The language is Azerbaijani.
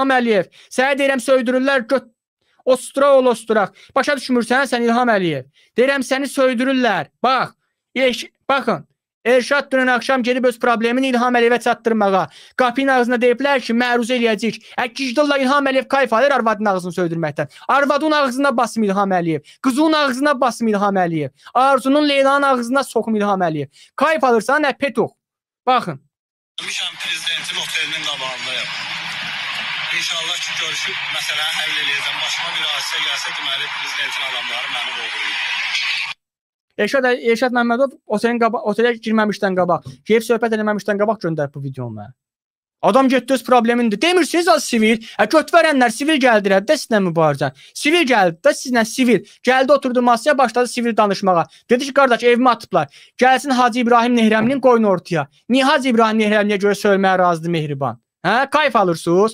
İlham Əliyev. Sənə deyirəm söydürürlər, göt Ostrol osturaq. Başa düşmürsən, sən İlham Əliyev. Deyirəm səni söydürürlər. Bax, eş, baxın. Erşad dünən axşam gedib öz problemini İlham Əliyevə çatdırmağa. Qapının ağzına deyiblər ki, məruzə eləyəcəyik. Əkicdilla İlham Əliyev kayf alır arvadın ağzını söydürməkdən. Arvadın ağzına basım İlham Əliyev. Qızın ağzına basım İlham Əliyev. Arzunun Leylanın ağzına soxum İlham Əliyev. Kayf alırsan nə petuq. Baxın. Gəlmişəm prezidentin otelinin qabağındayam. İnşallah ki, görüşüb məsələni həll eləyəcəm. Başıma bir hadisə gəlsə, deməli, prezidentin adamları məni qovruyub. Elşad, Elşad Məmmədov otelin qabaq, otelə girməmişdən qabaq, gəlib söhbət eləməmişdən qabaq göndərib bu videonu mənə. Adam getdi öz problemində. Demirsiniz az sivil. Ə göt verənlər sivil gəldilər də sizlə mübarizə. Sivil gəldi də sizlə sivil. Gəldi oturdu masaya başladı sivil danışmağa. Dedi ki, qardaş evimi atıblar. Gəlsin Hacı İbrahim Nehrəminin qoyun ortaya. Niyə Hacı İbrahim Nehrəmliyə görə söyləməyə razıdır mehriban? Hə, kayf alırsınız.